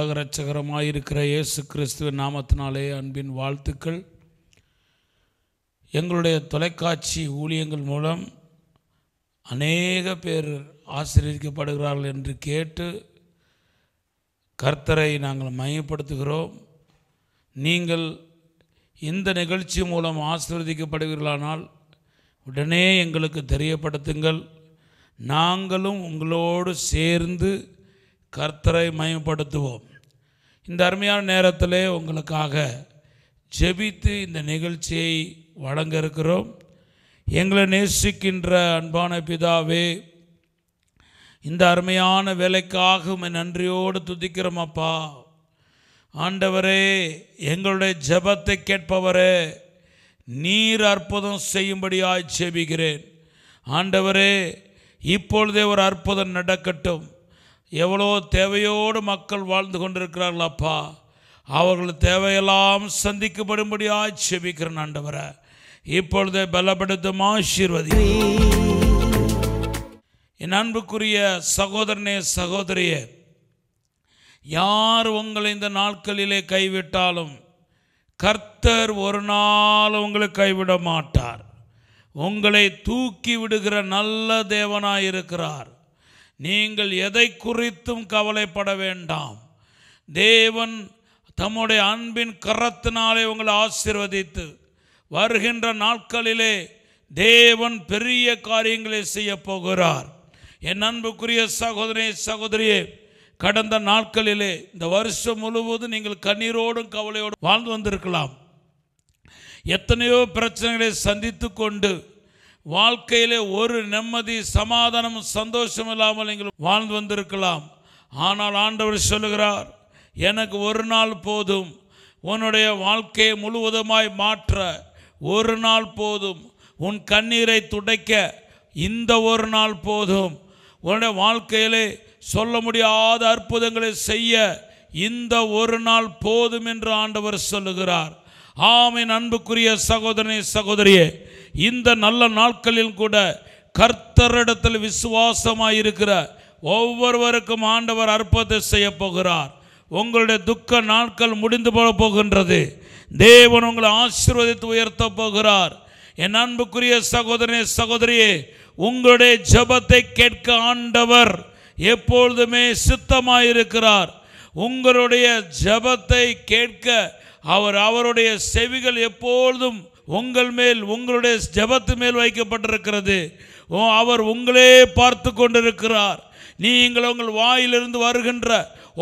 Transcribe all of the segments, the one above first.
உலகரட்சகரமாயிருக்கிற இயேசு கிறிஸ்துவின் நாமத்தினாலே அன்பின் வாழ்த்துக்கள் எங்களுடைய தொலைக்காட்சி ஊழியங்கள் மூலம் அநேக பேர் ஆசீர்வதிக்கப்படுகிறார்கள் என்று கேட்டு கர்த்தரை நாங்கள் மையப்படுத்துகிறோம் நீங்கள் இந்த நிகழ்ச்சி மூலம் ஆசீர்வதிக்கப்படுவீர்களானால் உடனே எங்களுக்கு தெரியப்படுத்துங்கள் நாங்களும் உங்களோடு சேர்ந்து கர்த்தரை மயப்படுத்துவோம் இந்த அருமையான நேரத்தில் உங்களுக்காக ஜெபித்து இந்த நிகழ்ச்சியை வழங்க இருக்கிறோம் எங்களை நேசிக்கின்ற அன்பான பிதாவே இந்த அருமையான வேலைக்காக உண்மை நன்றியோடு துதிக்கிறோம் அப்பா ஆண்டவரே எங்களுடைய ஜபத்தை கேட்பவரே நீர் அற்புதம் செய்யும்படியாய் செபிகிறேன் ஆண்டவரே இப்பொழுதே ஒரு அற்புதம் நடக்கட்டும் எவ்வளோ தேவையோடு மக்கள் வாழ்ந்து கொண்டிருக்கிறார்கள் அப்பா அவர்கள் தேவையெல்லாம் சந்திக்கப்படும்படியா செபிக்கிற நண்டவரை இப்பொழுது பலப்படுத்தும் ஆசீர்வதி என் அன்புக்குரிய சகோதரனே சகோதரியே யார் உங்களை இந்த நாட்களிலே கைவிட்டாலும் கர்த்தர் ஒரு நாள் உங்களை கைவிட மாட்டார் உங்களை தூக்கி விடுகிற நல்ல தேவனாயிருக்கிறார் நீங்கள் எதை குறித்தும் கவலைப்பட வேண்டாம் தேவன் தம்முடைய அன்பின் கரத்தினாலே உங்களை ஆசிர்வதித்து வருகின்ற நாட்களிலே தேவன் பெரிய காரியங்களை செய்ய போகிறார் என் அன்புக்குரிய சகோதரி சகோதரியே கடந்த நாட்களிலே இந்த வருஷம் முழுவதும் நீங்கள் கண்ணீரோடும் கவலையோடும் வாழ்ந்து வந்திருக்கலாம் எத்தனையோ பிரச்சனைகளை சந்தித்து கொண்டு வாழ்க்கையிலே ஒரு நிம்மதி சமாதானமும் சந்தோஷம் இல்லாமல் நீங்கள் வாழ்ந்து வந்திருக்கலாம் ஆனால் ஆண்டவர் சொல்லுகிறார் எனக்கு ஒரு நாள் போதும் உன்னுடைய வாழ்க்கையை முழுவதுமாய் மாற்ற ஒரு நாள் போதும் உன் கண்ணீரை துடைக்க இந்த ஒரு நாள் போதும் உன்னுடைய வாழ்க்கையிலே சொல்ல முடியாத அற்புதங்களை செய்ய இந்த ஒரு நாள் போதும் என்று ஆண்டவர் சொல்லுகிறார் ஆமின் அன்புக்குரிய சகோதரனே சகோதரியே இந்த நல்ல நாட்களில் கூட கர்த்தரிடத்தில் விசுவாசமாக இருக்கிற ஒவ்வொருவருக்கும் ஆண்டவர் அற்பத்தை செய்ய போகிறார் உங்களுடைய துக்க நாட்கள் முடிந்து போக போகின்றது தேவன் உங்களை ஆசீர்வதித்து உயர்த்த போகிறார் என் அன்புக்குரிய சகோதரனே சகோதரியே உங்களுடைய ஜபத்தை கேட்க ஆண்டவர் எப்பொழுதுமே சித்தமாயிருக்கிறார் உங்களுடைய ஜபத்தை கேட்க அவர் அவருடைய செவிகள் எப்பொழுதும் உங்கள் மேல் உங்களுடைய ஜபத்து மேல் வைக்கப்பட்டிருக்கிறது அவர் உங்களே பார்த்து கொண்டிருக்கிறார் நீங்கள் உங்கள் வாயிலிருந்து வருகின்ற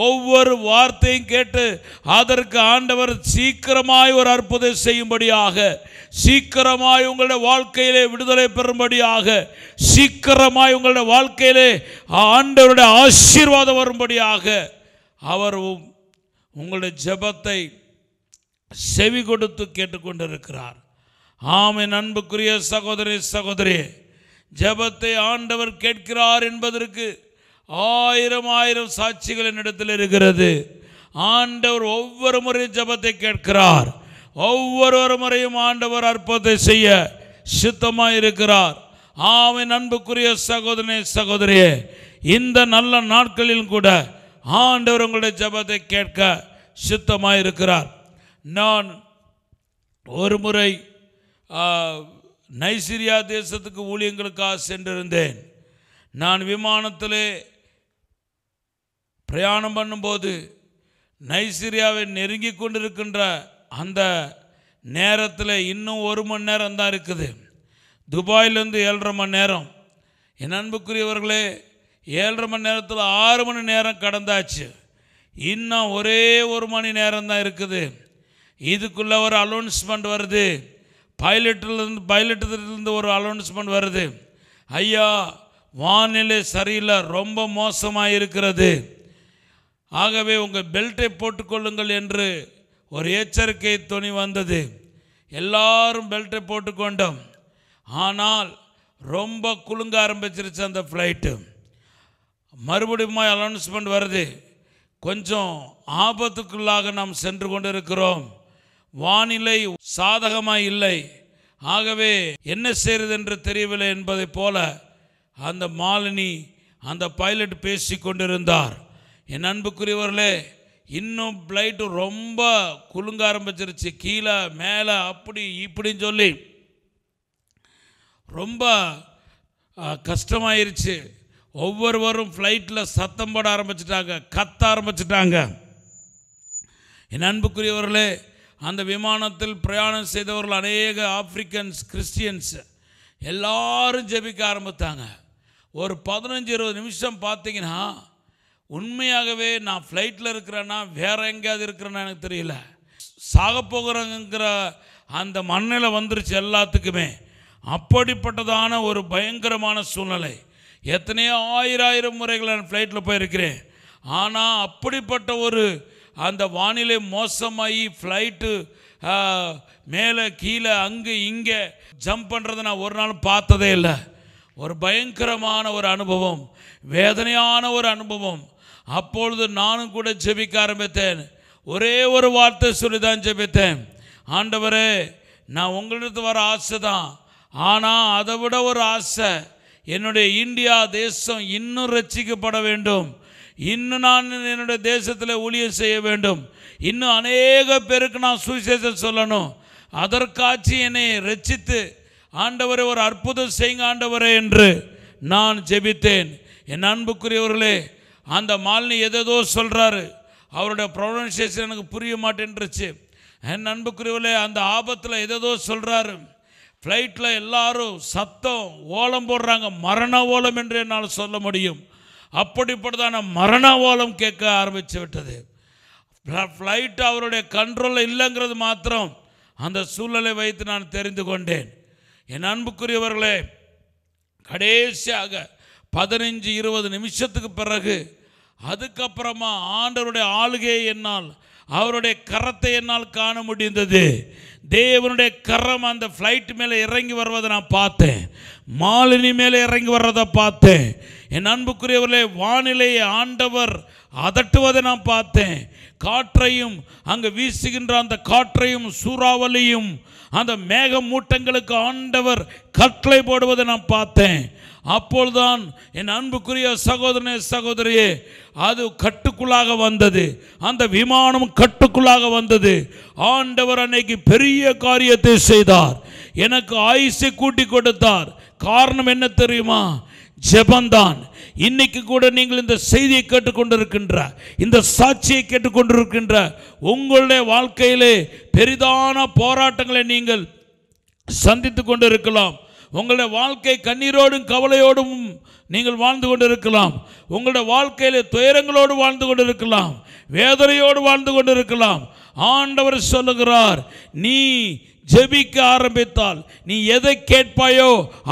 ஒவ்வொரு வார்த்தையும் கேட்டு அதற்கு ஆண்டவர் சீக்கிரமாய் ஒரு அற்புதம் செய்யும்படியாக சீக்கிரமாய் உங்களுடைய வாழ்க்கையிலே விடுதலை பெறும்படியாக சீக்கிரமாய் உங்களுடைய வாழ்க்கையிலே ஆண்டவருடைய ஆசீர்வாதம் வரும்படியாக அவர் உங்களுடைய ஜபத்தை செவி கொடுத்து கேட்டுக்கொண்டிருக்கிறார் ஆமை அன்புக்குரிய சகோதரி சகோதரி ஜபத்தை ஆண்டவர் கேட்கிறார் என்பதற்கு ஆயிரம் ஆயிரம் சாட்சிகள் என்னிடத்தில் இருக்கிறது ஆண்டவர் ஒவ்வொரு முறையும் ஜபத்தை கேட்கிறார் ஒவ்வொரு முறையும் ஆண்டவர் அற்புதத்தை செய்ய சித்தமாக இருக்கிறார் ஆமை அன்புக்குரிய சகோதரனே சகோதரியே இந்த நல்ல நாட்களிலும் கூட ஆண்டவர் உங்களுடைய ஜபத்தை கேட்க சித்தமாக இருக்கிறார் நான் ஒரு முறை நைசீரியா தேசத்துக்கு ஊழியங்களுக்காக சென்றிருந்தேன் நான் விமானத்தில் பிரயாணம் பண்ணும்போது நைசீரியாவை நெருங்கி கொண்டிருக்கின்ற அந்த நேரத்தில் இன்னும் ஒரு மணி நேரம் தான் இருக்குது துபாயிலேருந்து ஏழரை மணி நேரம் என் அன்புக்குரியவர்களே ஏழரை மணி நேரத்தில் ஆறு மணி நேரம் கடந்தாச்சு இன்னும் ஒரே ஒரு மணி நேரம் தான் இருக்குது இதுக்குள்ளே ஒரு அலௌன்ஸ்மெண்ட் வருது பைலட்டிலிருந்து பைலட்டிலிருந்து ஒரு அலௌன்ஸ்மெண்ட் வருது ஐயா வானிலை சரியில்லை ரொம்ப மோசமாக இருக்கிறது ஆகவே உங்கள் பெல்ட்டை போட்டுக்கொள்ளுங்கள் என்று ஒரு எச்சரிக்கை துணி வந்தது எல்லாரும் பெல்ட்டை போட்டுக்கொண்டோம் ஆனால் ரொம்ப குலுங்க ஆரம்பிச்சிருச்சு அந்த ஃப்ளைட்டு மறுபடியும் அலௌன்ஸ்மெண்ட் வருது கொஞ்சம் ஆபத்துக்குள்ளாக நாம் சென்று கொண்டு இருக்கிறோம் வானிலை சாதகமாக இல்லை ஆகவே என்ன செய்கிறது என்று தெரியவில்லை என்பதை போல அந்த மாலினி அந்த பைலட் பேசி கொண்டிருந்தார் என் அன்புக்குரியவர்களே இன்னும் ஃப்ளைட்டு ரொம்ப குலுங்க ஆரம்பிச்சிருச்சு கீழே மேலே அப்படி இப்படின்னு சொல்லி ரொம்ப கஷ்டமாயிருச்சு ஒவ்வொருவரும் ஃப்ளைட்டில் சத்தம் போட ஆரம்பிச்சிட்டாங்க கத்த ஆரம்பிச்சிட்டாங்க என் அன்புக்குரியவர்களே அந்த விமானத்தில் பிரயாணம் செய்தவர்கள் அநேக ஆப்பிரிக்கன்ஸ் கிறிஸ்டியன்ஸ் எல்லாரும் ஜெபிக்க ஆரம்பித்தாங்க ஒரு பதினஞ்சு இருபது நிமிஷம் பார்த்தீங்கன்னா உண்மையாகவே நான் ஃப்ளைட்டில் இருக்கிறேன்னா வேறு எங்கேயாவது இருக்கிறேன்னா எனக்கு தெரியல சாக போகிறங்கிற அந்த மண்ணில் வந்துருச்சு எல்லாத்துக்குமே அப்படிப்பட்டதான ஒரு பயங்கரமான சூழ்நிலை எத்தனையோ ஆயிரம் ஆயிரம் முறைகள் நான் ஃப்ளைட்டில் போயிருக்கிறேன் ஆனால் அப்படிப்பட்ட ஒரு அந்த வானிலை மோசமாகி ஃப்ளைட்டு மேலே கீழே அங்கே இங்கே ஜம்ப் பண்ணுறத நான் ஒரு நாள் பார்த்ததே இல்லை ஒரு பயங்கரமான ஒரு அனுபவம் வேதனையான ஒரு அனுபவம் அப்பொழுது நானும் கூட ஜெபிக்க ஆரம்பித்தேன் ஒரே ஒரு வார்த்தை சொல்லி தான் ஜெபித்தேன் ஆண்டவரே நான் உங்களிடத்து வர ஆசை தான் ஆனால் அதை விட ஒரு ஆசை என்னுடைய இந்தியா தேசம் இன்னும் ரசிக்கப்பட வேண்டும் இன்னும் நான் என்னுடைய தேசத்தில் ஊழியர் செய்ய வேண்டும் இன்னும் அநேக பேருக்கு நான் சுவிசேஷம் சொல்லணும் அதற்காச்சு என்னை ரச்சித்து ஆண்டவரை ஒரு அற்புதம் செய்யுங்க ஆண்டவரே என்று நான் ஜெபித்தேன் என் அன்புக்குரியவர்களே அந்த மாலினி எதேதோ சொல்கிறாரு அவருடைய ப்ரொனன்சியேஷன் எனக்கு புரிய மாட்டேன்ருச்சு என் அன்புக்குரியவர்களே அந்த ஆபத்தில் எதேதோ சொல்கிறாரு ஃப்ளைட்டில் எல்லாரும் சத்தம் ஓலம் போடுறாங்க மரண ஓலம் என்று என்னால் சொல்ல முடியும் அப்படிப்பட்டதான மரணவோலம் கேட்க ஆரம்பித்து விட்டது ஃப்ளைட் அவருடைய கண்ட்ரோலில் இல்லைங்கிறது மாத்திரம் அந்த சூழலை வைத்து நான் தெரிந்து கொண்டேன் என் அன்புக்குரியவர்களே கடைசியாக பதினஞ்சு இருபது நிமிஷத்துக்கு பிறகு அதுக்கப்புறமா ஆண்டருடைய ஆளுகையை என்னால் அவருடைய கரத்தை என்னால் காண முடிந்தது தேவனுடைய கரம் அந்த ஃப்ளைட் மேலே இறங்கி வருவதை நான் பார்த்தேன் மாலினி மேலே இறங்கி வர்றதை பார்த்தேன் என் அன்புக்குரியவர்களே வானிலையை ஆண்டவர் அதட்டுவதை நான் பார்த்தேன் காற்றையும் அங்கே வீசுகின்ற அந்த காற்றையும் சூறாவளியும் அந்த மேக மூட்டங்களுக்கு ஆண்டவர் கற்களை போடுவதை நான் பார்த்தேன் அப்பொழுதுதான் என் அன்புக்குரிய சகோதரனே சகோதரியே அது கட்டுக்குள்ளாக வந்தது அந்த விமானம் கட்டுக்குள்ளாக வந்தது ஆண்டவர் அன்னைக்கு பெரிய காரியத்தை செய்தார் எனக்கு ஆயுசை கூட்டி கொடுத்தார் காரணம் என்ன தெரியுமா ஜெபந்தான் இன்னைக்கு கூட நீங்கள் இந்த செய்தியை கேட்டுக்கொண்டிருக்கின்ற இந்த சாட்சியை கேட்டுக்கொண்டிருக்கின்ற உங்களுடைய வாழ்க்கையிலே பெரிதான போராட்டங்களை நீங்கள் சந்தித்து கொண்டிருக்கலாம் உங்களுடைய வாழ்க்கை கண்ணீரோடும் கவலையோடும் நீங்கள் வாழ்ந்து கொண்டிருக்கலாம் உங்களுடைய வாழ்க்கையில துயரங்களோடு வாழ்ந்து கொண்டிருக்கலாம் வேதனையோடு வாழ்ந்து கொண்டிருக்கலாம் ஆண்டவர் சொல்லுகிறார் நீ ஜெபிக்க ஆரம்பித்தால் நீ எதை கேட்பாயோ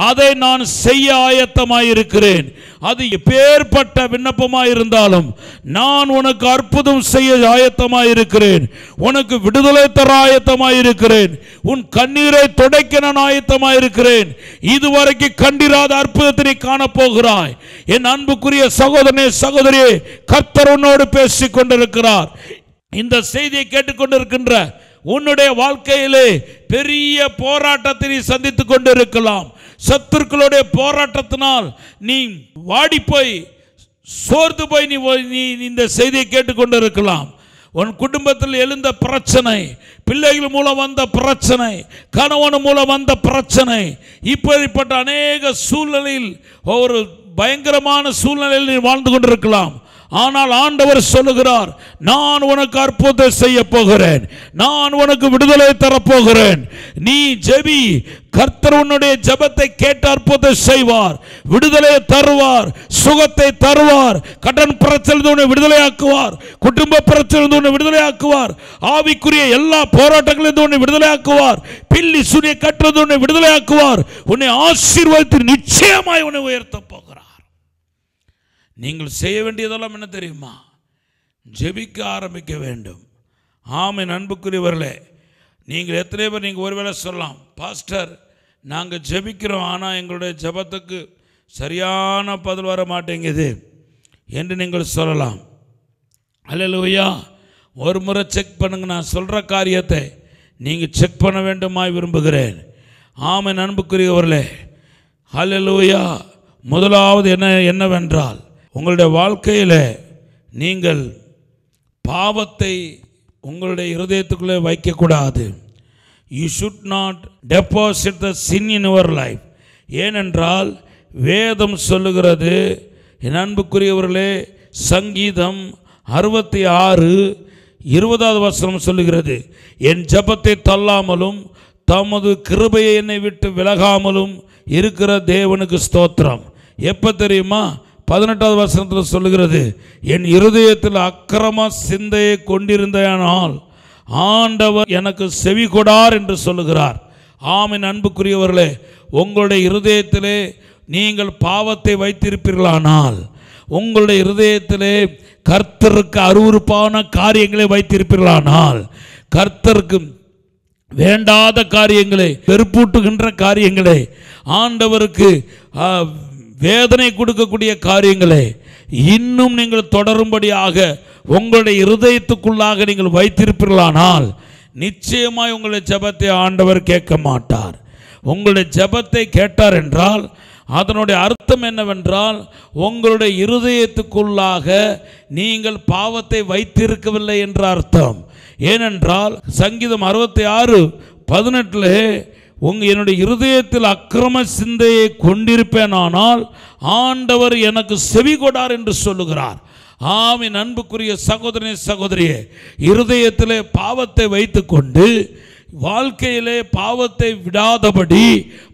அதை நான் செய்ய ஆயத்தமாக இருக்கிறேன் அது பேர்பட்ட விண்ணப்பமாக இருந்தாலும் நான் உனக்கு அற்புதம் செய்ய ஆயத்தமாக இருக்கிறேன் உனக்கு விடுதலை தர ஆயத்தமாக இருக்கிறேன் உன் கண்ணீரை துடைக்க நான் ஆயத்தமாக இருக்கிறேன் இதுவரைக்கும் கண்டிராத அற்புதத்தை காணப்போகிறாய் என் அன்புக்குரிய சகோதரனே சகோதரியே கர்த்தர் உன்னோடு பேசிக் கொண்டிருக்கிறார் இந்த செய்தியை கேட்டுக்கொண்டிருக்கின்ற உன்னுடைய வாழ்க்கையிலே பெரிய போராட்டத்தை நீ சந்தித்து கொண்டிருக்கலாம் சத்துருக்களுடைய போராட்டத்தினால் நீ வாடிப்போய் சோர்ந்து போய் நீ நீ இந்த செய்தியை கேட்டுக்கொண்டிருக்கலாம் உன் குடும்பத்தில் எழுந்த பிரச்சனை பிள்ளைகள் மூலம் வந்த பிரச்சனை கணவன் மூலம் வந்த பிரச்சனை இப்படிப்பட்ட அநேக சூழ்நிலையில் ஒரு பயங்கரமான சூழ்நிலையில் நீ வாழ்ந்து கொண்டிருக்கலாம் ஆனால் ஆண்டவர் சொல்லுகிறார் நான் உனக்கு அற்புதம் செய்ய போகிறேன் நான் உனக்கு விடுதலை தரப்போகிறேன் நீ ஜெபி கர்த்தர் உன்னுடைய ஜபத்தை கேட்டு அற்புதம் செய்வார் விடுதலையை தருவார் சுகத்தை தருவார் கடன் பிரச்சனை உன்னை விடுதலையாக்குவார் குடும்ப பிரச்சனை உன்னை விடுதலையாக்குவார் ஆவிக்குரிய எல்லா போராட்டங்களிலிருந்து உன்னை விடுதலையாக்குவார் பில்லி சூரிய கட்டுறது உன்னை விடுதலையாக்குவார் உன்னை ஆசீர்வாதத்தில் நிச்சயமாய் உன்னை உயர்த்த போகிறார் நீங்கள் செய்ய வேண்டியதெல்லாம் என்ன தெரியுமா ஜெபிக்க ஆரம்பிக்க வேண்டும் ஆமை அன்புக்குரியவர்களே நீங்கள் எத்தனை பேர் நீங்கள் ஒருவேளை சொல்லலாம் பாஸ்டர் நாங்கள் ஜெபிக்கிறோம் ஆனால் எங்களுடைய ஜபத்துக்கு சரியான பதில் வர மாட்டேங்குது என்று நீங்கள் சொல்லலாம் அல்லையா ஒரு முறை செக் பண்ணுங்க நான் சொல்கிற காரியத்தை நீங்கள் செக் பண்ண வேண்டுமாய் விரும்புகிறேன் ஆமை அன்புக்குரியவர்களே அல்லையா முதலாவது என்ன என்னவென்றால் உங்களுடைய வாழ்க்கையில் நீங்கள் பாவத்தை உங்களுடைய இருதயத்துக்குள்ளே வைக்கக்கூடாது you should not deposit the sin in your life ஏனென்றால் வேதம் சொல்லுகிறது என் அன்புக்குரியவர்களே சங்கீதம் அறுபத்தி ஆறு இருபதாவது வசனம் சொல்லுகிறது என் ஜபத்தை தள்ளாமலும் தமது கிருபையை என்னை விட்டு விலகாமலும் இருக்கிற தேவனுக்கு ஸ்தோத்திரம் எப்போ தெரியுமா பதினெட்டாவது வருஷத்தில் சொல்லுகிறது என் இருதயத்தில் அக்கிரம சிந்தையை கொண்டிருந்தேனால் ஆண்டவர் எனக்கு செவி கொடார் என்று சொல்லுகிறார் ஆமின் அன்புக்குரியவர்களே உங்களுடைய இருதயத்திலே நீங்கள் பாவத்தை வைத்திருப்பீர்களானால் உங்களுடைய இருதயத்திலே கர்த்தருக்கு அருவறுப்பான காரியங்களை வைத்திருப்பீர்களானால் கர்த்தருக்கு வேண்டாத காரியங்களை வெறுப்பூட்டுகின்ற காரியங்களை ஆண்டவருக்கு வேதனை கொடுக்கக்கூடிய காரியங்களை இன்னும் நீங்கள் தொடரும்படியாக உங்களுடைய இருதயத்துக்குள்ளாக நீங்கள் வைத்திருப்பீர்களானால் நிச்சயமாய் உங்களுடைய ஜபத்தை ஆண்டவர் கேட்க மாட்டார் உங்களுடைய ஜபத்தை கேட்டார் என்றால் அதனுடைய அர்த்தம் என்னவென்றால் உங்களுடைய இருதயத்துக்குள்ளாக நீங்கள் பாவத்தை வைத்திருக்கவில்லை என்ற அர்த்தம் ஏனென்றால் சங்கீதம் அறுபத்தி ஆறு பதினெட்டில் உங்கள் என்னுடைய இருதயத்தில் அக்கிரம சிந்தையை கொண்டிருப்பேனானால் ஆண்டவர் எனக்கு செவி கொடார் என்று சொல்லுகிறார் ஆமின் அன்புக்குரிய சகோதரனே சகோதரியே இருதயத்திலே பாவத்தை வைத்துக்கொண்டு வாழ்க்கையிலே பாவத்தை விடாதபடி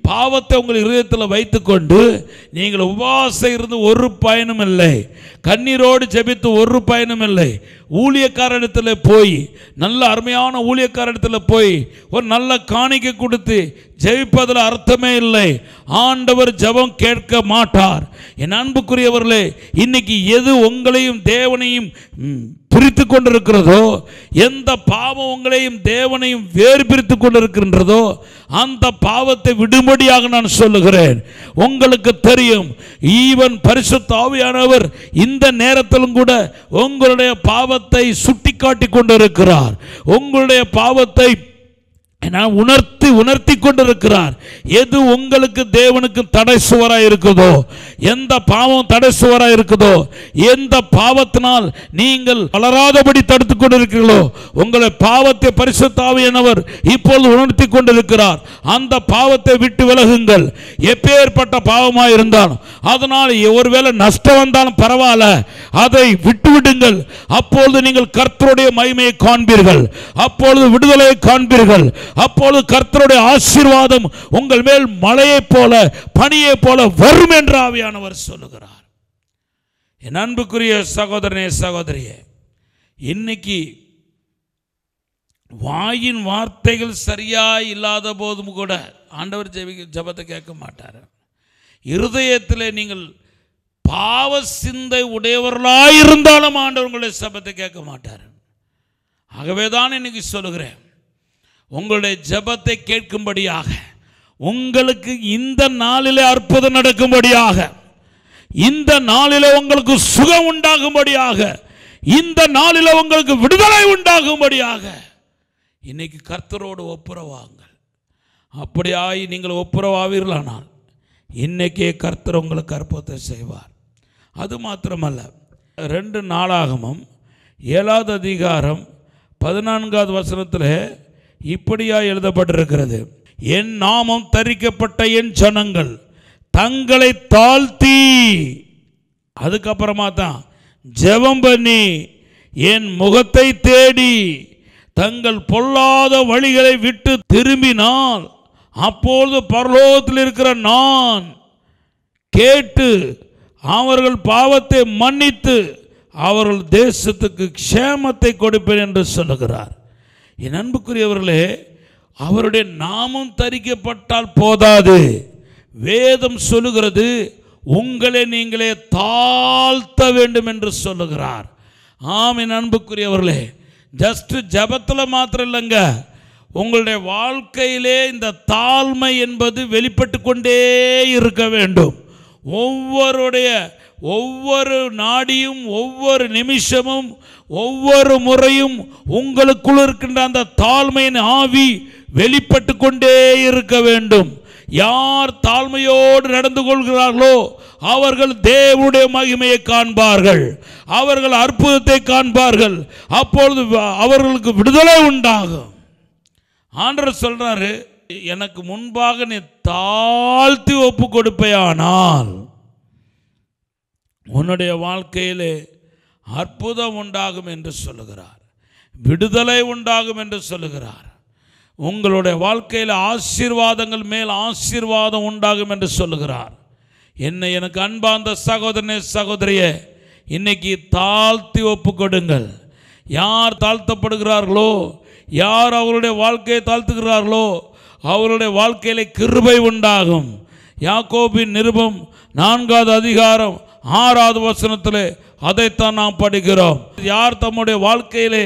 பாவத்தை உங்கள் இருதயத்தில் வைத்துக்கொண்டு நீங்கள் உபவாசம் இருந்து ஒரு பயனும் இல்லை கண்ணீரோடு ஜெபித்து ஒரு பயனும் இல்லை ஊழியக்காரிடத்தில் போய் நல்ல அருமையான ஊழியக்காரிடத்தில் போய் ஒரு நல்ல காணிக்கை கொடுத்து ஜெபிப்பதில் அர்த்தமே இல்லை ஆண்டவர் ஜபம் கேட்க மாட்டார் என் அன்புக்குரியவர்களே இன்னைக்கு எது உங்களையும் தேவனையும் கொண்டிருக்கிறதோ எந்த பாவம் உங்களையும் தேவனையும் வேறு பிரித்து கொண்டிருக்கின்றதோ அந்த பாவத்தை விடுமடியாக நான் சொல்லுகிறேன் உங்களுக்கு தெரியும் ஈவன் பரிசு தாவியானவர் இந்த நேரத்திலும் கூட உங்களுடைய பாவத்தை சுட்டி காட்டி கொண்டிருக்கிறார் உங்களுடைய பாவத்தை நான் உணர்த்தி உணர்த்தி கொண்டிருக்கிறார் எது உங்களுக்கு தேவனுக்கு தடை சுவராக இருக்குதோ எந்த பாவம் தடை சுவராக இருக்குதோ எந்த பாவத்தினால் நீங்கள் வளராதபடி தடுத்து கொண்டிருக்கிறீர்களோ உங்களை பாவத்தை பரிசுத்தாவியனவர் இப்பொழுது உணர்த்தி கொண்டிருக்கிறார் அந்த பாவத்தை விட்டு விலகுங்கள் எப்பேற்பட்ட பாவமாக இருந்தாலும் அதனால் ஒருவேளை நஷ்டம் வந்தாலும் பரவாயில்ல அதை விட்டு விடுங்கள் அப்பொழுது நீங்கள் கர்த்தருடைய மகிமையை காண்பீர்கள் அப்பொழுது விடுதலையை காண்பீர்கள் அப்பொழுது கர்த்தருடைய ஆசீர்வாதம் உங்கள் மேல் மலையை போல பனியைப் போல வரும் என்று ஆவியானவர் சொல்லுகிறார் என் அன்புக்குரிய சகோதரனே சகோதரியே இன்னைக்கு வாயின் வார்த்தைகள் சரியாக இல்லாத போதும் கூட ஆண்டவர் ஜெபி ஜபத்தை கேட்க மாட்டார் இருதயத்தில் நீங்கள் பாவ சிந்தை உடையவர்களாக இருந்தாலும் ஆண்டவர்களுடைய சபத்தை கேட்க மாட்டார் ஆகவே தான் இன்னைக்கு சொல்லுகிறேன் உங்களுடைய ஜபத்தை கேட்கும்படியாக உங்களுக்கு இந்த நாளிலே அற்புதம் நடக்கும்படியாக இந்த நாளிலே உங்களுக்கு சுகம் உண்டாகும்படியாக இந்த நாளில் உங்களுக்கு விடுதலை உண்டாகும்படியாக இன்னைக்கு கர்த்தரோடு ஒப்புரவாங்கள் ஆகி நீங்கள் ஒப்புரவாவீர்களானால் இன்னைக்கே கர்த்தர் உங்களுக்கு அற்புதத்தை செய்வார் அது மாத்திரமல்ல ரெண்டு நாளாகமும் ஏழாவது அதிகாரம் பதினான்காவது வசனத்தில் இப்படியா எழுதப்பட்டிருக்கிறது என் நாமம் தரிக்கப்பட்ட என் ஜனங்கள் தங்களை தாழ்த்தி அதுக்கப்புறமா தான் ஜெபம் பண்ணி என் முகத்தை தேடி தங்கள் பொல்லாத வழிகளை விட்டு திரும்பினால் அப்பொழுது பரலோகத்தில் இருக்கிற நான் கேட்டு அவர்கள் பாவத்தை மன்னித்து அவர்கள் தேசத்துக்கு க்ஷேமத்தை கொடுப்பேன் என்று சொல்லுகிறார் என் அன்புக்குரியவர்களே அவருடைய நாமம் தரிக்கப்பட்டால் போதாது வேதம் சொல்லுகிறது உங்களை நீங்களே தாழ்த்த வேண்டும் என்று சொல்லுகிறார் ஆம் என் அன்புக்குரியவர்களே ஜஸ்ட் ஜபத்தில் மாத்திரம் இல்லைங்க உங்களுடைய வாழ்க்கையிலே இந்த தாழ்மை என்பது வெளிப்பட்டு கொண்டே இருக்க வேண்டும் ஒவ்வொருடைய ஒவ்வொரு நாடியும் ஒவ்வொரு நிமிஷமும் ஒவ்வொரு முறையும் உங்களுக்குள் இருக்கின்ற அந்த தாழ்மையின் ஆவி வெளிப்பட்டு கொண்டே இருக்க வேண்டும் யார் தாழ்மையோடு நடந்து கொள்கிறார்களோ அவர்கள் தேவனுடைய மகிமையை காண்பார்கள் அவர்கள் அற்புதத்தை காண்பார்கள் அப்பொழுது அவர்களுக்கு விடுதலை உண்டாகும் ஆண்டர் சொல்றாரு எனக்கு முன்பாக நீ தாழ்த்தி ஒப்பு கொடுப்பையானால் உன்னுடைய வாழ்க்கையிலே அற்புதம் உண்டாகும் என்று சொல்லுகிறார் விடுதலை உண்டாகும் என்று சொல்லுகிறார் உங்களுடைய வாழ்க்கையில் ஆசீர்வாதங்கள் மேல் ஆசீர்வாதம் உண்டாகும் என்று சொல்லுகிறார் என்னை எனக்கு அன்பார்ந்த சகோதரனே சகோதரியே இன்னைக்கு தாழ்த்தி ஒப்பு கொடுங்கள் யார் தாழ்த்தப்படுகிறார்களோ யார் அவருடைய வாழ்க்கையை தாழ்த்துகிறார்களோ அவருடைய வாழ்க்கையில் கிருபை உண்டாகும் யாக்கோபின் நிருபம் நான்காவது அதிகாரம் ஆறாவது வசனத்தில் அதைத்தான் நாம் படிக்கிறோம் யார் தம்முடைய வாழ்க்கையிலே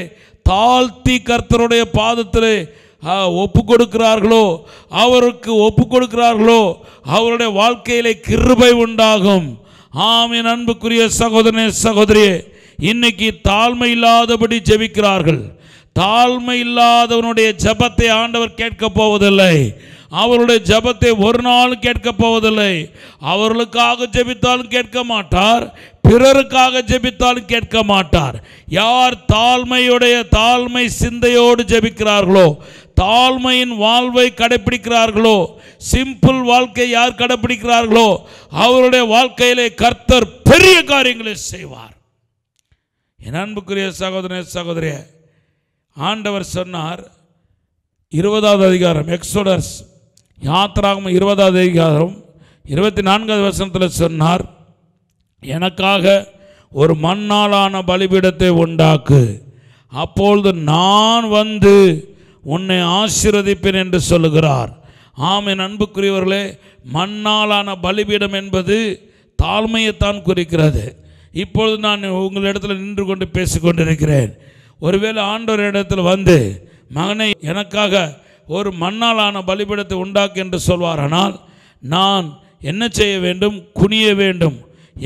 தாழ்த்தி கர்த்தருடைய பாதத்திலே ஒப்பு கொடுக்கிறார்களோ அவருக்கு ஒப்பு கொடுக்கிறார்களோ அவருடைய வாழ்க்கையிலே கிருபை உண்டாகும் ஆமி அன்புக்குரிய சகோதரனே சகோதரியே இன்னைக்கு தாழ்மை இல்லாதபடி ஜெபிக்கிறார்கள் தாழ்மை இல்லாதவனுடைய ஜபத்தை ஆண்டவர் கேட்கப் போவதில்லை அவருடைய ஜபத்தை ஒரு நாள் கேட்க போவதில்லை அவர்களுக்காக ஜெபித்தாலும் கேட்க மாட்டார் பிறருக்காக ஜெபித்தாலும் கேட்க மாட்டார் யார் தாழ்மையுடைய தாழ்மை சிந்தையோடு ஜெபிக்கிறார்களோ தாழ்மையின் வாழ்வை கடைபிடிக்கிறார்களோ சிம்பிள் வாழ்க்கை யார் கடைபிடிக்கிறார்களோ அவருடைய வாழ்க்கையிலே கர்த்தர் பெரிய காரியங்களை செய்வார் என் அன்புக்குரிய சகோதரே சகோதரிய ஆண்டவர் சொன்னார் இருபதாவது அதிகாரம் எக்ஸோடர்ஸ் யாத்திராகும் இருபதாவது அதிகாரம் இருபத்தி நான்காவது வருஷத்தில் சொன்னார் எனக்காக ஒரு மண்ணாலான பலிபீடத்தை உண்டாக்கு அப்பொழுது நான் வந்து உன்னை ஆசீர்வதிப்பேன் என்று சொல்லுகிறார் ஆம் என் அன்புக்குரியவர்களே மண்ணாலான பலிபீடம் என்பது தாழ்மையைத்தான் குறிக்கிறது இப்பொழுது நான் உங்களிடத்தில் நின்று கொண்டு பேசிக்கொண்டிருக்கிறேன் ஒருவேளை ஆண்டவர் இடத்தில் வந்து மகனை எனக்காக ஒரு மண்ணாலான பலிபீடத்தை உண்டாக்கு என்று சொல்வாரானால் நான் என்ன செய்ய வேண்டும் குனிய வேண்டும்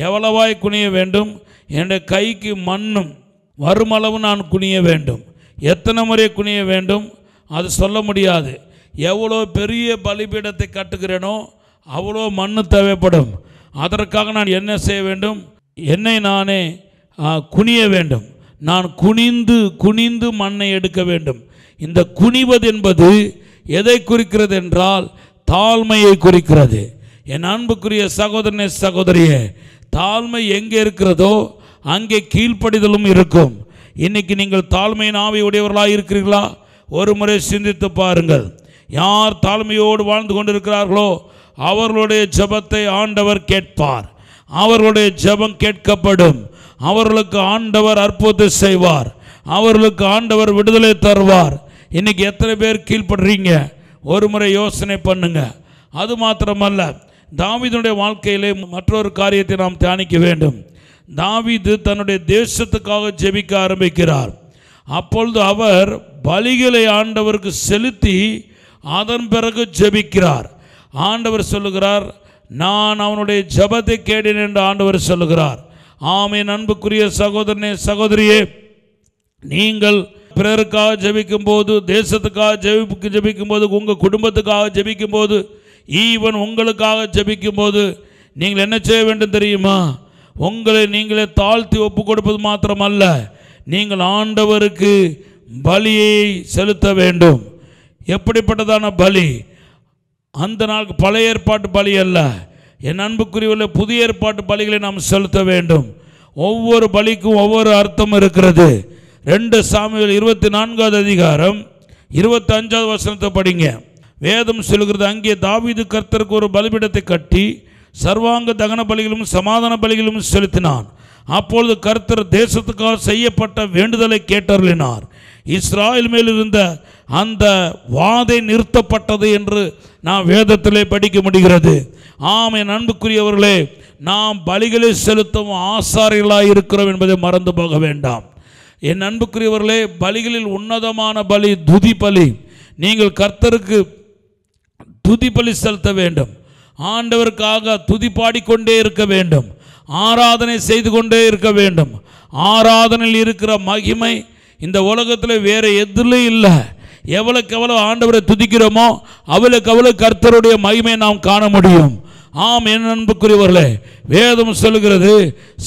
எவ்வளவாய் குனிய வேண்டும் என்னுடைய கைக்கு மண்ணும் வருமளவு நான் குனிய வேண்டும் எத்தனை முறை குனிய வேண்டும் அது சொல்ல முடியாது எவ்வளோ பெரிய பலிபீடத்தை கட்டுகிறேனோ அவ்வளோ மண் தேவைப்படும் அதற்காக நான் என்ன செய்ய வேண்டும் என்னை நானே குனிய வேண்டும் நான் குனிந்து குனிந்து மண்ணை எடுக்க வேண்டும் இந்த குனிவது என்பது எதை குறிக்கிறது என்றால் தாழ்மையை குறிக்கிறது என் அன்புக்குரிய சகோதரனே சகோதரியே தாழ்மை எங்கே இருக்கிறதோ அங்கே கீழ்ப்படிதலும் இருக்கும் இன்னைக்கு நீங்கள் தாழ்மையின் ஆவி உடையவர்களாக இருக்கிறீர்களா ஒரு முறை சிந்தித்து பாருங்கள் யார் தாழ்மையோடு வாழ்ந்து கொண்டிருக்கிறார்களோ அவர்களுடைய ஜபத்தை ஆண்டவர் கேட்பார் அவர்களுடைய ஜபம் கேட்கப்படும் அவர்களுக்கு ஆண்டவர் அற்புதம் செய்வார் அவர்களுக்கு ஆண்டவர் விடுதலை தருவார் இன்றைக்கி எத்தனை பேர் கீழ்ப்படுறீங்க ஒரு முறை யோசனை பண்ணுங்க அது மாத்திரமல்ல தாவிதனுடைய வாழ்க்கையிலே மற்றொரு காரியத்தை நாம் தியானிக்க வேண்டும் தாவிது தன்னுடைய தேசத்துக்காக ஜெபிக்க ஆரம்பிக்கிறார் அப்பொழுது அவர் பலிகளை ஆண்டவருக்கு செலுத்தி அதன் பிறகு ஜெபிக்கிறார் ஆண்டவர் சொல்லுகிறார் நான் அவனுடைய ஜபத்தை கேட்டேன் என்று ஆண்டவர் சொல்லுகிறார் ஆமை அன்புக்குரிய சகோதரனே சகோதரியே நீங்கள் பிறருக்காக ஜபிக்கும் போது தேசத்துக்காக ஜபிப்புக்கு ஜபிக்கும் போது உங்கள் குடும்பத்துக்காக ஜெபிக்கும் போது ஈவன் உங்களுக்காக ஜபிக்கும் போது நீங்கள் என்ன செய்ய வேண்டும் தெரியுமா உங்களை நீங்களே தாழ்த்தி ஒப்பு கொடுப்பது மாத்திரமல்ல நீங்கள் ஆண்டவருக்கு பலியை செலுத்த வேண்டும் எப்படிப்பட்டதான பலி அந்த நாளுக்கு பழைய ஏற்பாட்டு பலி அல்ல என் அன்புக்குரியவில் புதிய ஏற்பாட்டு பலிகளை நாம் செலுத்த வேண்டும் ஒவ்வொரு பலிக்கும் ஒவ்வொரு அர்த்தம் இருக்கிறது ரெண்டு சாமிகள் இருபத்தி நான்காவது அதிகாரம் இருபத்தஞ்சாவது வசனத்தை படிங்க வேதம் சொல்கிறது அங்கே தாவீது கர்த்தருக்கு ஒரு பலிபிடத்தை கட்டி சர்வாங்க தகன பலிகளும் சமாதான பலிகளும் செலுத்தினான் அப்பொழுது கர்த்தர் தேசத்துக்காக செய்யப்பட்ட வேண்டுதலை கேட்டருளினார் இஸ்ராயல் மேலிருந்த அந்த வாதை நிறுத்தப்பட்டது என்று நான் வேதத்திலே படிக்க முடிகிறது ஆம் என் அன்புக்குரியவர்களே நாம் பலிகளை செலுத்தும் ஆசாரிகளாக இருக்கிறோம் என்பதை மறந்து போக வேண்டாம் என் அன்புக்குரியவர்களே பலிகளில் உன்னதமான பலி துதி பலி நீங்கள் கர்த்தருக்கு துதிப்பலி செலுத்த வேண்டும் ஆண்டவருக்காக துதி பாடிக்கொண்டே இருக்க வேண்டும் ஆராதனை செய்து கொண்டே இருக்க வேண்டும் ஆராதனையில் இருக்கிற மகிமை இந்த உலகத்தில் வேறு எதுலையும் இல்லை எவ்வளோக்கு எவ்வளோ ஆண்டவரை துதிக்கிறோமோ அவளுக்கு அவ்வளோ கர்த்தருடைய மகிமை நாம் காண முடியும் ஆம் என் அன்புக்குரியவர்களே வேதம் சொல்லுகிறது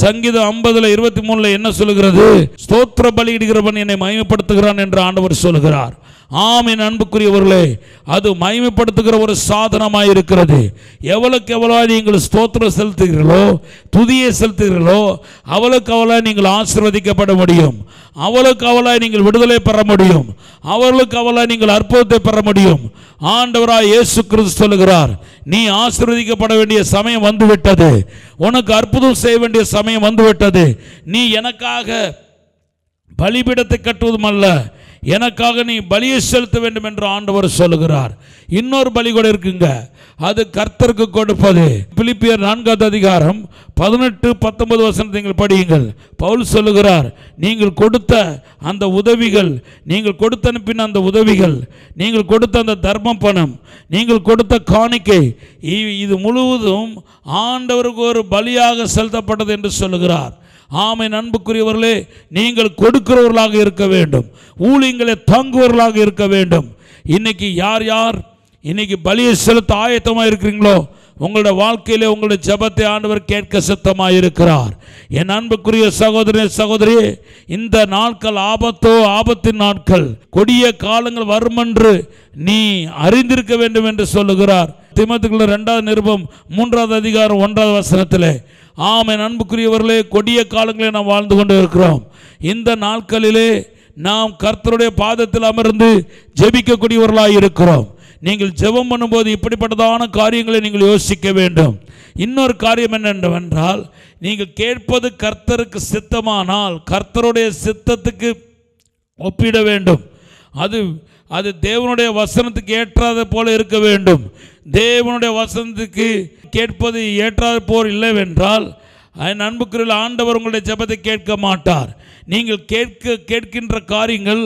சங்கீதம் ஐம்பதுல இருபத்தி மூணுல என்ன சொல்லுகிறது ஸ்தோத்திர பலியிடுகிறவன் என்னை மகிமைப்படுத்துகிறான் என்று ஆண்டவர் சொல்லுகிறார் ஆமின் அன்புக்குரியவர்களே அது மகிமைப்படுத்துகிற ஒரு சாதனமாக இருக்கிறது எவ்வளோக்கு எவ்வளோ நீங்கள் ஸ்தோத்திரம் செலுத்துகிறீர்களோ துதியை செலுத்துகிறீர்களோ அவளுக்கு அவளை நீங்கள் ஆசிர்வதிக்கப்பட முடியும் அவளுக்கு அவளை நீங்கள் விடுதலை பெற முடியும் அவளுக்கு அவளை நீங்கள் அற்புதத்தை பெற முடியும் ஆண்டவராக இயேசு கிறிஸ்து சொல்லுகிறார் நீ ஆசிர்வதிக்கப்பட வேண்டிய சமயம் வந்துவிட்டது உனக்கு அற்புதம் செய்ய வேண்டிய சமயம் வந்துவிட்டது நீ எனக்காக பலிபிடத்தை கட்டுவதும் அல்ல எனக்காக நீ பலியை செலுத்த வேண்டும் என்று ஆண்டவர் சொல்லுகிறார் இன்னொரு பலி கூட இருக்குங்க அது கர்த்தருக்கு கொடுப்பது பிலிப்பியர் நான்காவது அதிகாரம் பதினெட்டு பத்தொன்பது வசனத்தை நீங்கள் படியுங்கள் பவுல் சொல்லுகிறார் நீங்கள் கொடுத்த அந்த உதவிகள் நீங்கள் கொடுத்த அனுப்பின அந்த உதவிகள் நீங்கள் கொடுத்த அந்த தர்ம பணம் நீங்கள் கொடுத்த காணிக்கை இது முழுவதும் ஆண்டவருக்கு ஒரு பலியாக செலுத்தப்பட்டது என்று சொல்லுகிறார் ஆமை அன்புக்குரியவர்களே நீங்கள் கொடுக்கிறவர்களாக இருக்க வேண்டும் ஊழியங்களை தங்குவர்களாக இருக்க வேண்டும் இன்னைக்கு யார் யார் இன்னைக்கு பலியை செலுத்த ஆயத்தமாக இருக்கிறீங்களோ உங்களோட வாழ்க்கையிலே உங்களுடைய ஜபத்தை ஆண்டவர் கேட்க சித்தமாக இருக்கிறார் என் அன்புக்குரிய சகோதரி சகோதரி இந்த நாட்கள் ஆபத்தோ ஆபத்தின் நாட்கள் கொடிய காலங்கள் வருமென்று நீ அறிந்திருக்க வேண்டும் என்று சொல்லுகிறார் திமுக ரெண்டாவது நிருபம் மூன்றாவது அதிகாரம் ஒன்றாவது வசனத்தில் ஆமை அன்புக்குரியவர்களே கொடிய காலங்களே நாம் வாழ்ந்து கொண்டு இருக்கிறோம் இந்த நாட்களிலே நாம் கர்த்தருடைய பாதத்தில் அமர்ந்து ஜெபிக்கக்கூடியவர்களாக இருக்கிறோம் நீங்கள் ஜெபம் பண்ணும்போது இப்படிப்பட்டதான காரியங்களை நீங்கள் யோசிக்க வேண்டும் இன்னொரு காரியம் என்னென்னவென்றால் நீங்கள் கேட்பது கர்த்தருக்கு சித்தமானால் கர்த்தருடைய சித்தத்துக்கு ஒப்பிட வேண்டும் அது அது தேவனுடைய வசனத்துக்கு ஏற்றாத போல இருக்க வேண்டும் தேவனுடைய வசனத்துக்கு கேட்பது ஏற்றாத போர் இல்லைவென்றால் என் அன்புக்குரிய ஆண்டவர் உங்களுடைய ஜபத்தை கேட்க மாட்டார் நீங்கள் கேட்க கேட்கின்ற காரியங்கள்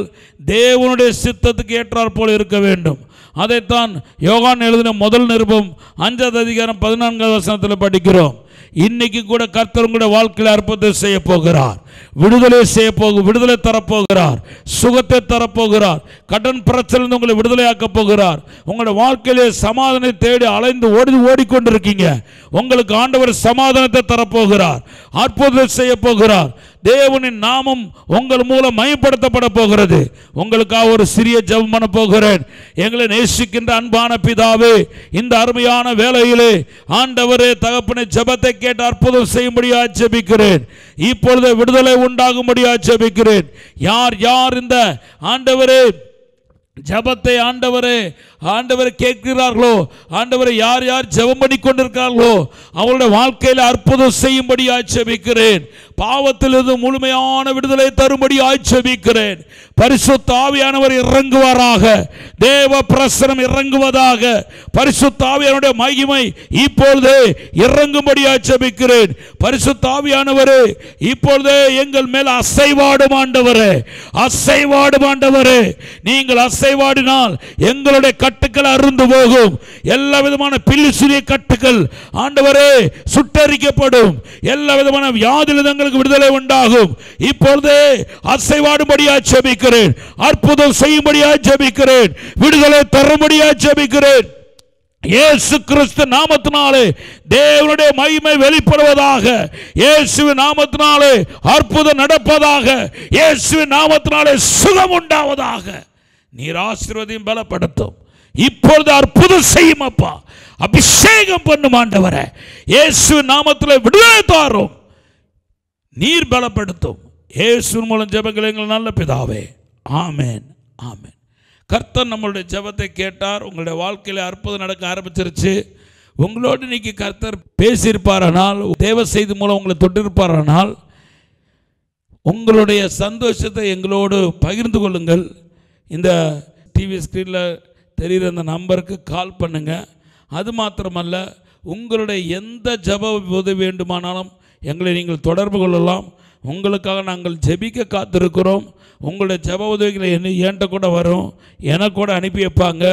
தேவனுடைய சித்தத்துக்கு ஏற்றார் போல் இருக்க வேண்டும் அதைத்தான் யோகான் எழுதின முதல் நிருபம் அஞ்சாவது அதிகாரம் பதினான்காவது வசனத்தில் படிக்கிறோம் இன்னைக்கு கூட கர்த்தர் உங்களுடைய வாழ்க்கையில் அற்புதம் செய்ய போகிறார் விடுதலை செய்ய போக விடுதலை தரப்போகிறார் சுகத்தை தரப்போகிறார் கடன் பிரச்சனை உங்களை விடுதலையாக்க போகிறார் உங்களோட வாழ்க்கையிலே சமாதானத்தை தேடி அலைந்து ஓடி ஓடிக்கொண்டிருக்கீங்க உங்களுக்கு ஆண்டவர் சமாதானத்தை தரப்போகிறார் அற்புதம் செய்ய போகிறார் தேவனின் நாமம் உங்கள் மூலம் மயப்படுத்தப்பட போகிறது உங்களுக்காக ஒரு சிறிய ஜெபம் பண்ண போகிறேன் எங்களை நேசிக்கின்ற அன்பான பிதாவே இந்த அருமையான வேலையிலே ஆண்டவரே தகப்பனை ஜபத்தை கேட்டு அற்புதம் செய்யும்படியாக ஜெபிக்கிறேன் இப்பொழுது விடுதலை உண்டாகும்படியா ஜெபிக்கிறேன் யார் யார் இந்த ஆண்டவரே ஜபத்தை ஆண்டவரே ஆண்டவர் கேட்கிறார்களோ ஆண்டவரை யார் யார் ஜெபம் பண்ணி கொண்டிருக்கிறார்களோ அவருடைய வாழ்க்கையில் அற்புதம் செய்யும்படி ஆட்சேபிக்கிறேன் பாவத்திலிருந்து முழுமையான விடுதலை தரும்படி ஆட்சேபிக்கிறேன் பரிசுத்த ஆவியானவர் இறங்குவாராக தேவ பிரசனம் இறங்குவதாக பரிசுத்த ஆவியானுடைய மகிமை இப்பொழுதே இறங்கும்படி ஆட்சேபிக்கிறேன் பரிசுத்த ஆவியானவரே இப்பொழுதே எங்கள் மேல் அசைவாடும் ஆண்டவரே அசைவாடும் ஆண்டவரே நீங்கள் அசைவாடினால் எங்களுடைய கட்டுக்கள் அருந்து போகும் எல்லா விதமான பில்லு சிறிய கட்டுக்கள் ஆண்டவரே சுட்டரிக்கப்படும் எல்லா விதமான வியாதிலிதங்கள் அவர்களுக்கு விடுதலை உண்டாகும் இப்பொழுது அசைவாடும்படியா ஜெபிக்கிறேன் அற்புதம் செய்யும்படியா ஜெபிக்கிறேன் விடுதலை தரும்படியா ஜெபிக்கிறேன் இயேசு கிறிஸ்து நாமத்தினாலே தேவனுடைய மகிமை வெளிப்படுவதாக இயேசு நாமத்தினாலே அற்புதம் நடப்பதாக இயேசு நாமத்தினாலே சுகம் உண்டாவதாக நீர் ஆசீர்வதையும் பலப்படுத்தும் இப்பொழுது அற்புதம் செய்யும் அப்பா அபிஷேகம் பண்ணுமாண்டவரை இயேசு நாமத்தில் விடுதலை தாரும் நீர் பலப்படுத்தும் ஏசு மூலம் ஜபங்கள் எங்கள் நல்ல பிதாவே ஆமேன் ஆமேன் கர்த்தர் நம்மளுடைய ஜபத்தை கேட்டார் உங்களுடைய வாழ்க்கையில் அற்புதம் நடக்க ஆரம்பிச்சிருச்சு உங்களோடு இன்னைக்கு கர்த்தர் பேசியிருப்பாரானால் தேவ செய்தி மூலம் உங்களை தொட்டிருப்பாரானால் உங்களுடைய சந்தோஷத்தை எங்களோடு பகிர்ந்து கொள்ளுங்கள் இந்த டிவி ஸ்க்ரீனில் தெரிகிற அந்த நம்பருக்கு கால் பண்ணுங்கள் அது மாத்திரமல்ல உங்களுடைய எந்த ஜப உதவி வேண்டுமானாலும் எங்களை நீங்கள் தொடர்பு கொள்ளலாம் உங்களுக்காக நாங்கள் ஜெபிக்க காத்திருக்கிறோம் உங்களுடைய ஜெப உதவிகளை என்ன ஏன்ட்ட கூட வரும் எனக்கூட கூட அனுப்பி வைப்பாங்க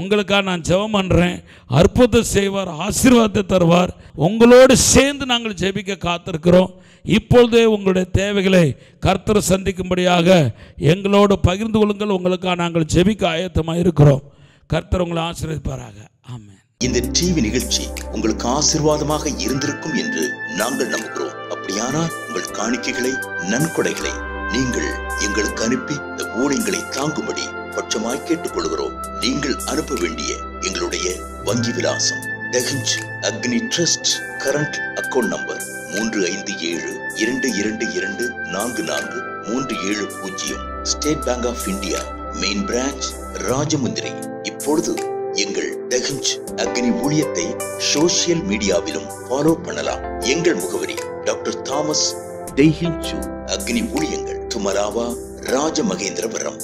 உங்களுக்காக நான் ஜெபம் பண்ணுறேன் அற்புதம் செய்வார் ஆசீர்வாதத்தை தருவார் உங்களோடு சேர்ந்து நாங்கள் ஜெபிக்க காத்திருக்கிறோம் இப்பொழுதே உங்களுடைய தேவைகளை கர்த்தர் சந்திக்கும்படியாக எங்களோடு பகிர்ந்து கொள்ளுங்கள் உங்களுக்காக நாங்கள் ஜெபிக்க ஆயத்தமாக இருக்கிறோம் கர்த்தர் உங்களை ஆசீர்வதிப்பாராக ஆமாம் இந்த டிவி நிகழ்ச்சி உங்களுக்கு ஆசிர்வாதமாக இருந்திருக்கும் என்று நாங்கள் நம்புகிறோம் அப்படியானால் உங்கள் காணிக்கைகளை நன்கொடைகளை நீங்கள் எங்களுக்கு அனுப்பி இந்த ஊழியங்களை தாங்கும்படி பட்சமாய் கேட்டுக்கொள்கிறோம் நீங்கள் அனுப்ப வேண்டிய எங்களுடைய வங்கி விலாசம் அக்னி ட்ரஸ்ட் கரண்ட் அக்கௌண்ட் நம்பர் மூன்று ஐந்து ஏழு இரண்டு இரண்டு இரண்டு நான்கு நான்கு மூன்று ஏழு பூஜ்ஜியம் State Bank of India main branch Rajahmundry இப்பொழுது எங்கள் தகஞ்ச் அக்னி ஊழியத்தை சோசியல் மீடியாவிலும் ஃபாலோ பண்ணலாம் எங்கள் முகவரி டாக்டர் தாமஸ் தெஹிஞ்சு அக்னி ஊழியங்கள் துமராவா ராஜமகேந்திரபுரம்